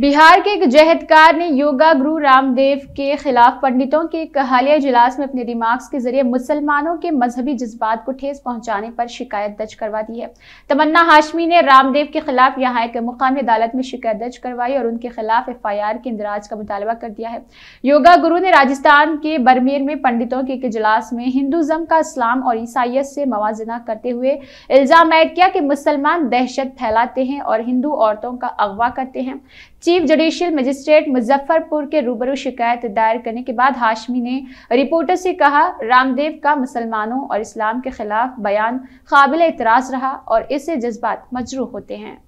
बिहार के एक जहदकार ने योगा गुरु रामदेव के खिलाफ पंडितों के कहालिया हालिया इजलास में अपने रिमार्क्स के जरिए मुसलमानों के मजहबी जज्बात को ठेस पहुंचाने पर शिकायत दर्ज करवा दी है तमन्ना हाशमी ने रामदेव के खिलाफ यहाँ एक मुकामी अदालत में शिकायत दर्ज करवाई और उनके खिलाफ एफ आई आर के इंदराज का मुतालबा कर दिया है योगा गुरु ने राजस्थान के बरमेर में पंडितों के एक इजलास में हिंदुज़म का इस्लाम और ईसाइत से मवाजना करते हुए इल्ज़ाम ऐड किया कि मुसलमान दहशत फैलाते हैं और हिंदू औरतों का अगवा करते हैं चीफ जुडिशियल मजिस्ट्रेट मुजफ्फरपुर के रूबरू शिकायत दायर करने के बाद हाशमी ने रिपोर्टर से कहा रामदेव का मुसलमानों और इस्लाम के खिलाफ बयान काबिल एतराज़ रहा और इससे जज्बात मजरू होते हैं